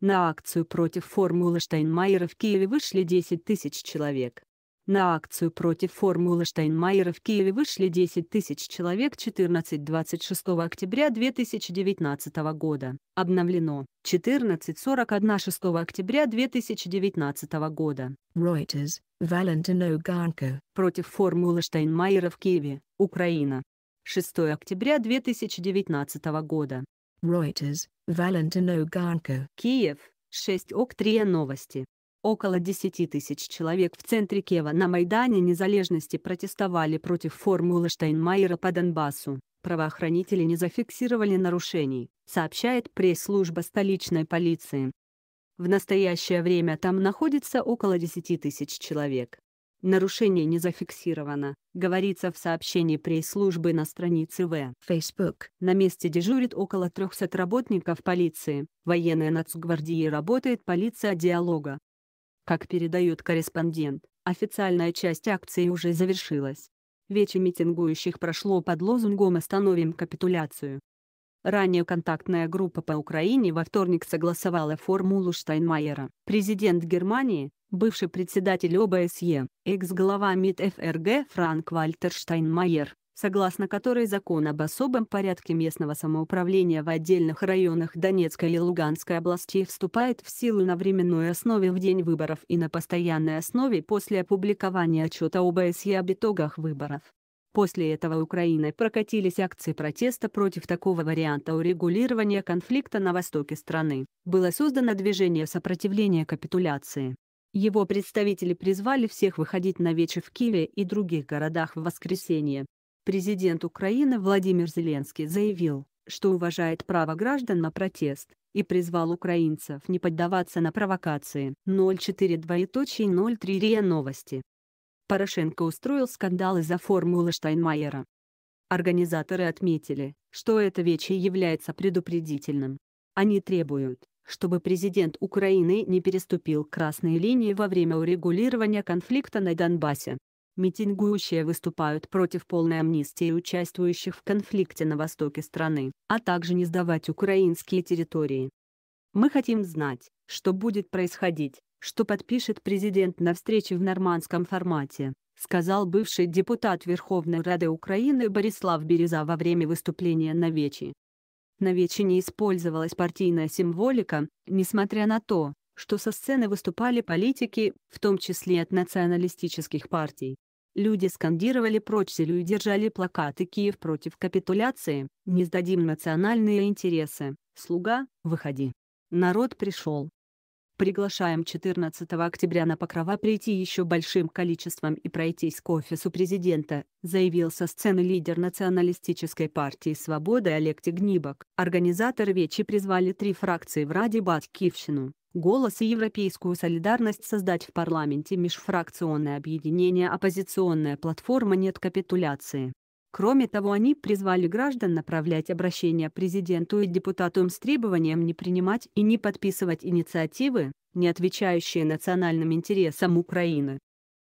На акцию против формулы Штайнмайера в Киеве вышли 10 тысяч человек. На акцию против формулы Штайнмайера в Киеве вышли 10 тысяч человек 14-26 октября 2019 года. Обновлено 14.41 6 октября 2019 года. Reuters, Valentino Гарнко. Против формулы Штайнмайера в Киеве, Украина. 6 октября 2019 года. Reuters, Валентино Ганко. Киев, 6 октября новости. Около 10 тысяч человек в центре Киева на Майдане незалежности протестовали против формулы Штайнмайера по Донбассу. Правоохранители не зафиксировали нарушений, сообщает пресс-служба столичной полиции. В настоящее время там находится около 10 тысяч человек. Нарушение не зафиксировано, говорится в сообщении пресс-службы на странице В. Facebook. На месте дежурит около 300 работников полиции, военная нацгвардии работает полиция диалога. Как передает корреспондент, официальная часть акции уже завершилась. Вече митингующих прошло под лозунгом «Остановим капитуляцию». Ранее контактная группа по Украине во вторник согласовала формулу Штайнмайера. Президент Германии, бывший председатель ОБСЕ, экс-глава МИД ФРГ Франк Вальтер Штайнмайер, согласно которой закон об особом порядке местного самоуправления в отдельных районах Донецкой и Луганской областей вступает в силу на временной основе в день выборов и на постоянной основе после опубликования отчета ОБСЕ об итогах выборов. После этого Украиной прокатились акции протеста против такого варианта урегулирования конфликта на востоке страны. Было создано движение сопротивления капитуляции. Его представители призвали всех выходить на вечер в Киеве и других городах в воскресенье. Президент Украины Владимир Зеленский заявил, что уважает право граждан на протест, и призвал украинцев не поддаваться на провокации. 04.03 РИА Новости. Порошенко устроил скандал из-за формулы Штайнмайера. Организаторы отметили, что это вече является предупредительным. Они требуют, чтобы президент Украины не переступил красные линии во время урегулирования конфликта на Донбассе. Митингующие выступают против полной амнистии участвующих в конфликте на востоке страны, а также не сдавать украинские территории. Мы хотим знать, что будет происходить, что подпишет президент на встрече в нормандском формате, сказал бывший депутат Верховной Рады Украины Борислав Береза во время выступления на Вечи. На Вече не использовалась партийная символика, несмотря на то, что со сцены выступали политики, в том числе от националистических партий. Люди скандировали «Прочь Зелю» и держали плакаты «Киев против капитуляции», «Не сдадим национальные интересы», «Слуга, выходи». Народ пришел, Приглашаем 14 октября на Покрова прийти еще большим количеством и пройтись к офису президента, заявил со сцены лидер националистической партии «Свобода» Олег Тегнибок. Организаторы вечи призвали три фракции в Раде Бат Киевщину. «Голос» и «Европейскую солидарность» создать в парламенте межфракционное объединение «Оппозиционная платформа нет капитуляции». Кроме того, они призвали граждан направлять обращения президенту и депутатам с требованием не принимать и не подписывать инициативы, не отвечающие национальным интересам Украины.